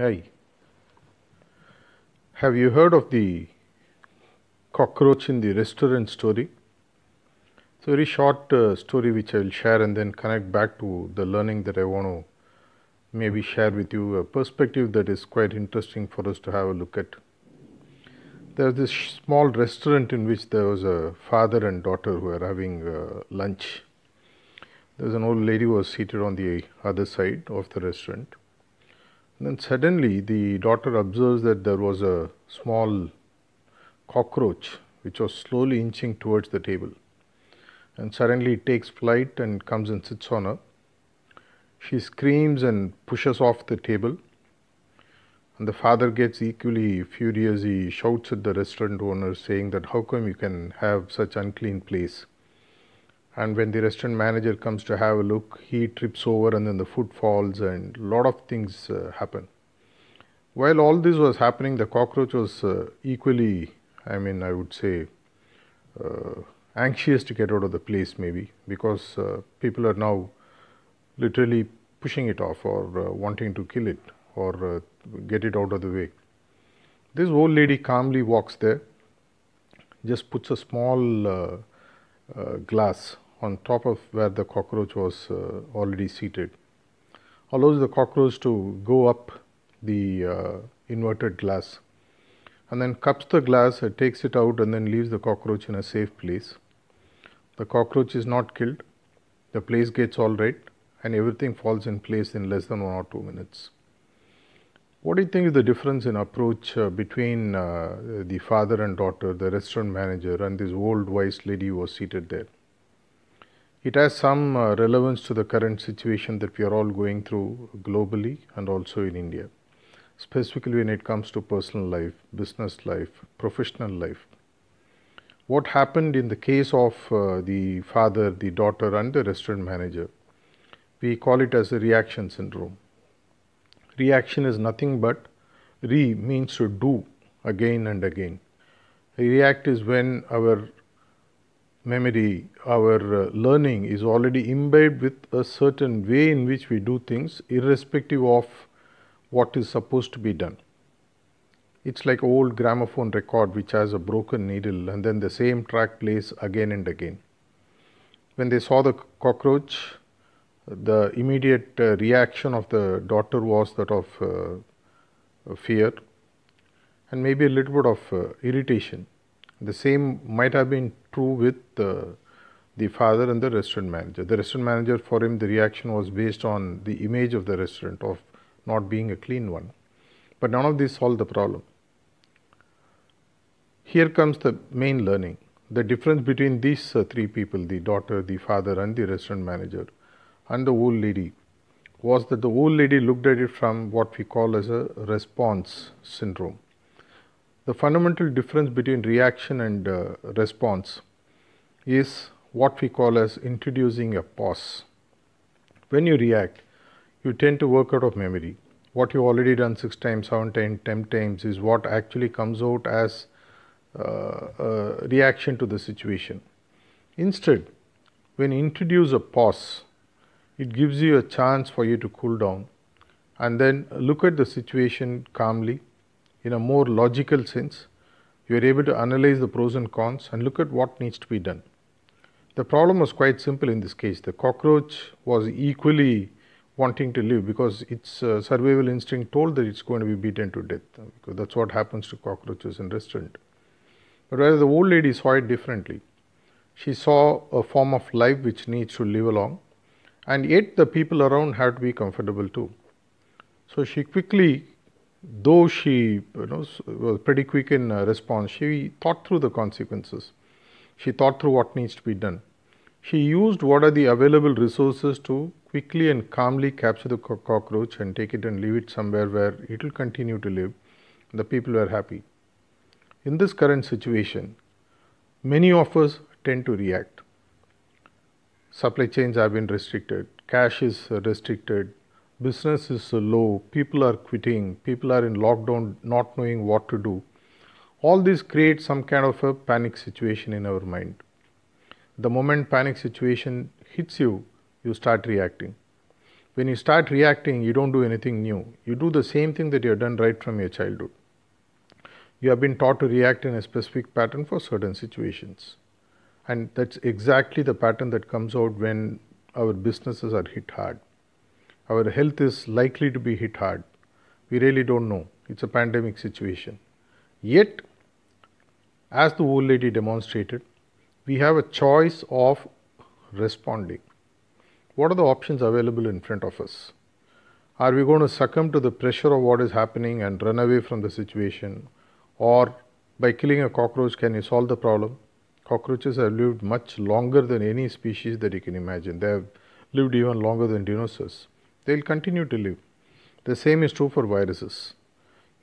Hi. Have you heard of the cockroach in the restaurant story? It's a very short uh, story which I will share and then connect back to the learning that I want to maybe share with you a perspective that is quite interesting for us to have a look at. There's this small restaurant in which there was a father and daughter who were having uh, lunch. There's an old lady who was seated on the other side of the restaurant then suddenly the daughter observes that there was a small cockroach which was slowly inching towards the table and suddenly it takes flight and comes and sits on her. She screams and pushes off the table and the father gets equally furious. He shouts at the restaurant owner saying that how come you can have such unclean place and when the restaurant manager comes to have a look he trips over and then the food falls and lot of things uh, happen while all this was happening the cockroach was uh, equally i mean i would say uh, anxious to get out of the place maybe because uh, people are now literally pushing it off or uh, wanting to kill it or uh, get it out of the way this old lady calmly walks there just puts a small uh, glass on top of where the cockroach was uh, already seated allows the cockroach to go up the uh, inverted glass and then cups the glass, uh, takes it out and then leaves the cockroach in a safe place. The cockroach is not killed, the place gets all right and everything falls in place in less than 1 or 2 minutes. What do you think is the difference in approach uh, between uh, the father and daughter, the restaurant manager and this old wise lady who was seated there? It has some uh, relevance to the current situation that we are all going through globally and also in India, specifically when it comes to personal life, business life, professional life. What happened in the case of uh, the father, the daughter, and the restaurant manager? We call it as a reaction syndrome. Reaction is nothing but re means to do again and again. React is when our memory, our uh, learning is already imbedded with a certain way in which we do things irrespective of what is supposed to be done. It's like old gramophone record which has a broken needle and then the same track plays again and again. When they saw the cockroach, the immediate uh, reaction of the daughter was that of uh, fear and maybe a little bit of uh, irritation the same might have been true with uh, the father and the restaurant manager. The restaurant manager, for him, the reaction was based on the image of the restaurant of not being a clean one. But none of these solved the problem. Here comes the main learning. The difference between these uh, three people, the daughter, the father, and the restaurant manager, and the old lady, was that the old lady looked at it from what we call as a response syndrome. The fundamental difference between reaction and uh, response is what we call as introducing a pause. When you react, you tend to work out of memory. What you've already done 6 times, 7 times, 10 times is what actually comes out as uh, reaction to the situation. Instead, when you introduce a pause, it gives you a chance for you to cool down and then look at the situation calmly in a more logical sense, you are able to analyze the pros and cons and look at what needs to be done. The problem was quite simple in this case. The cockroach was equally wanting to live because its uh, survival instinct told that it's going to be beaten to death uh, because that's what happens to cockroaches in restaurant. But whereas the old lady saw it differently. She saw a form of life which needs to live along and yet the people around had to be comfortable too. So she quickly though she you know was pretty quick in uh, response she thought through the consequences she thought through what needs to be done she used what are the available resources to quickly and calmly capture the cockroach and take it and leave it somewhere where it will continue to live the people were happy in this current situation many of us tend to react supply chains have been restricted cash is uh, restricted business is low, people are quitting, people are in lockdown, not knowing what to do. All this creates some kind of a panic situation in our mind. The moment panic situation hits you, you start reacting. When you start reacting, you don't do anything new. You do the same thing that you have done right from your childhood. You have been taught to react in a specific pattern for certain situations. And that's exactly the pattern that comes out when our businesses are hit hard our health is likely to be hit hard. We really don't know. It's a pandemic situation. Yet, as the old lady demonstrated, we have a choice of responding. What are the options available in front of us? Are we going to succumb to the pressure of what is happening and run away from the situation? Or by killing a cockroach, can you solve the problem? Cockroaches have lived much longer than any species that you can imagine. They have lived even longer than dinosaurs they will continue to live. The same is true for viruses.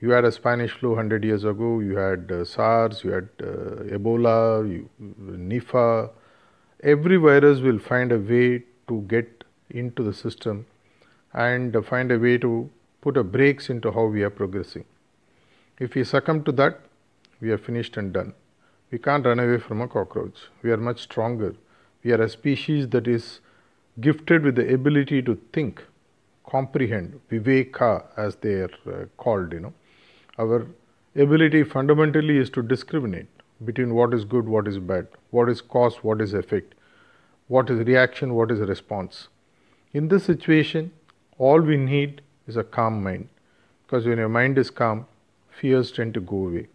You had a Spanish flu 100 years ago, you had uh, SARS, you had uh, Ebola, you, Nipah. Every virus will find a way to get into the system and find a way to put a brakes into how we are progressing. If we succumb to that, we are finished and done. We can't run away from a cockroach. We are much stronger. We are a species that is gifted with the ability to think comprehend, viveka as they are uh, called, you know. Our ability fundamentally is to discriminate between what is good, what is bad, what is cause, what is effect, what is reaction, what is response. In this situation, all we need is a calm mind because when your mind is calm, fears tend to go away.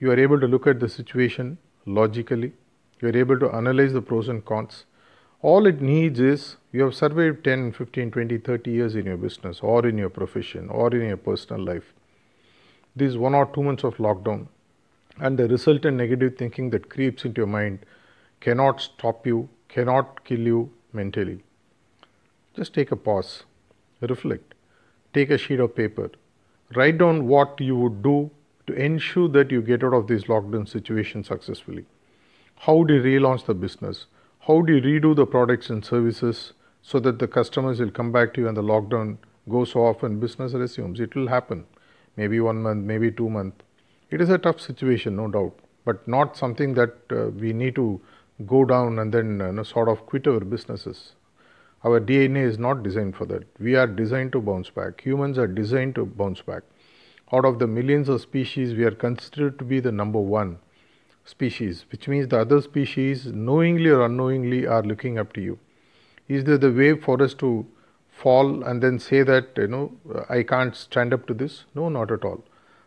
You are able to look at the situation logically, you are able to analyze the pros and cons, all it needs is you have survived 10, 15, 20, 30 years in your business or in your profession or in your personal life. These one or two months of lockdown and the resultant negative thinking that creeps into your mind cannot stop you, cannot kill you mentally. Just take a pause, reflect, take a sheet of paper, write down what you would do to ensure that you get out of this lockdown situation successfully. How do you relaunch the business? how do you redo the products and services so that the customers will come back to you and the lockdown goes off and business resumes. It will happen, maybe one month, maybe two months. It is a tough situation, no doubt, but not something that uh, we need to go down and then you know, sort of quit our businesses. Our DNA is not designed for that. We are designed to bounce back. Humans are designed to bounce back. Out of the millions of species, we are considered to be the number one species, which means the other species knowingly or unknowingly are looking up to you. Is there the way for us to fall and then say that you know I can't stand up to this? No, not at all.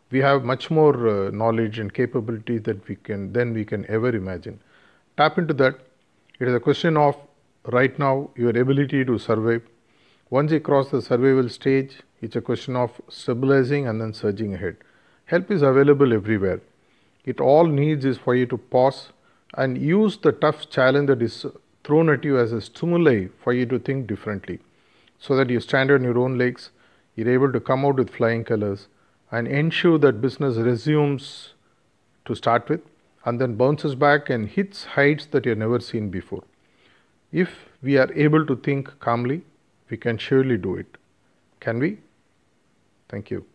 We have much more uh, knowledge and capability that we can than we can ever imagine. Tap into that. It is a question of right now your ability to survive. Once you cross the survival stage, it's a question of stabilizing and then surging ahead. Help is available everywhere. It all needs is for you to pause and use the tough challenge that is thrown at you as a stimuli for you to think differently so that you stand on your own legs, you're able to come out with flying colors and ensure that business resumes to start with and then bounces back and hits heights that you've never seen before. If we are able to think calmly, we can surely do it. Can we? Thank you.